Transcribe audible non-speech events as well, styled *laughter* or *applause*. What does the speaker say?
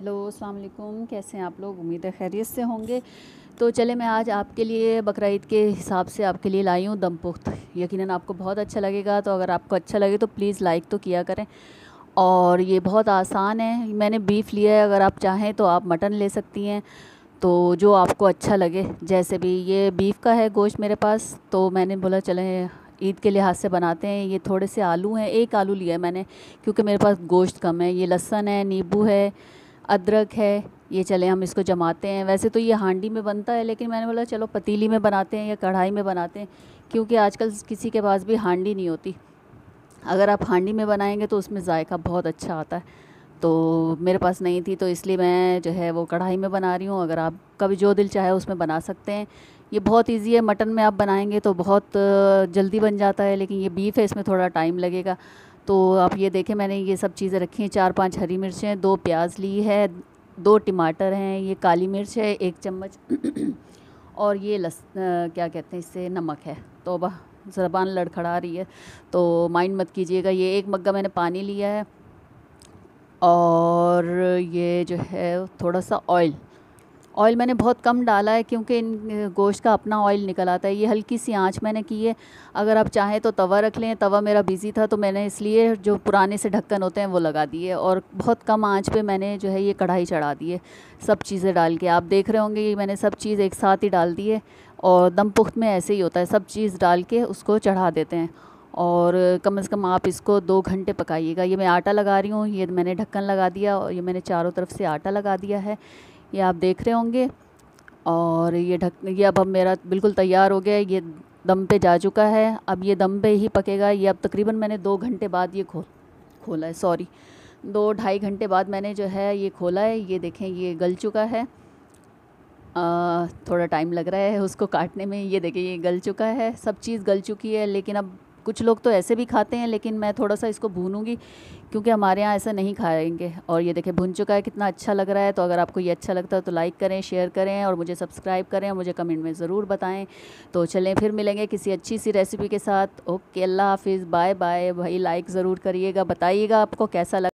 hello अस्सलाम कैसे हैं आप लोग उम्मीद है खैरियत से होंगे तो चले मैं आज आपके लिए बकर के हिसाब से आपके लिए लाई हूँ दम पुख्त यकीनन आपको बहुत अच्छा लगेगा तो अगर आपको अच्छा लगे तो प्लीज़ लाइक तो किया करें और ये बहुत आसान है मैंने बीफ़ लिया है अगर आप चाहें तो आप मटन ले सकती हैं तो जो आपको अच्छा लगे जैसे भी ये बीफ़ का है गोश्त मेरे पास तो मैंने बोला चलें ईद के लिहाज से बनाते हैं ये थोड़े से आलू हैं एक आलू लिया है मैंने क्योंकि मेरे पास गोश्त कम है ये लहसन है नींबू है अदरक है ये चले हम इसको जमाते हैं वैसे तो ये हांडी में बनता है लेकिन मैंने बोला चलो पतीली में बनाते हैं या कढ़ाई में बनाते हैं क्योंकि आजकल किसी के पास भी हांडी नहीं होती अगर आप हांडी में बनाएंगे तो उसमें जायका बहुत अच्छा आता है तो मेरे पास नहीं थी तो इसलिए मैं जो है वो कढ़ाई में बना रही हूँ अगर आप कभी जो दिल चाहे उसमें बना सकते हैं ये बहुत इजी है मटन में आप बनाएंगे तो बहुत जल्दी बन जाता है लेकिन ये बीफ है इसमें थोड़ा टाइम लगेगा तो आप ये देखें मैंने ये सब चीज़ें रखी हैं चार पांच हरी मिर्चें दो प्याज ली है दो टमाटर हैं ये काली मिर्च है एक चम्मच *clears throat* और ये लस क्या कहते हैं इससे नमक है तो तोबा ज़बान लड़खड़ा रही है तो माइंड मत कीजिएगा ये एक मग्गा मैंने पानी लिया है और ये जो है थोड़ा सा ऑयल ऑयल मैंने बहुत कम डाला है क्योंकि इन गोश्त का अपना ऑयल निकल आता है ये हल्की सी आंच मैंने की है अगर आप चाहें तो तवा रख लें तवा मेरा बिज़ी था तो मैंने इसलिए जो पुराने से ढक्कन होते हैं वो लगा दिए और बहुत कम आंच पे मैंने जो है ये कढ़ाई चढ़ा दी है सब चीज़ें डाल के आप देख रहे होंगे ये मैंने सब चीज़ एक साथ ही डाल दी है और दम पुख्त में ऐसे ही होता है सब चीज़ डाल के उसको चढ़ा देते हैं और कम से कम आप इसको दो घंटे पकाइएगा ये मैं आटा लगा रही हूँ ये मैंने ढक्कन लगा दिया और ये मैंने चारों तरफ से आटा लगा दिया है ये आप देख रहे होंगे और ये ढक ये अब अब मेरा बिल्कुल तैयार हो गया है ये दम पे जा चुका है अब ये दम पे ही पकेगा ये अब तकरीबन मैंने दो घंटे बाद ये खोल खोला है सॉरी दो ढाई घंटे बाद मैंने जो है ये खोला है ये देखें ये गल चुका है आ, थोड़ा टाइम लग रहा है उसको काटने में ये देखें ये गल चुका है सब चीज़ गल चुकी है लेकिन अब कुछ लोग तो ऐसे भी खाते हैं लेकिन मैं थोड़ा सा इसको भूनूंगी क्योंकि हमारे यहाँ ऐसा नहीं खाएंगे और ये देखें भुन चुका है कितना अच्छा लग रहा है तो अगर आपको ये अच्छा लगता है तो लाइक करें शेयर करें और मुझे सब्सक्राइब करें और मुझे कमेंट में ज़रूर बताएं तो चलें फिर मिलेंगे किसी अच्छी सी रेसिपी के साथ ओके अल्लाह हाफिज़ बाय बाय भाई लाइक ज़रूर करिएगा बताइएगा आपको कैसा लग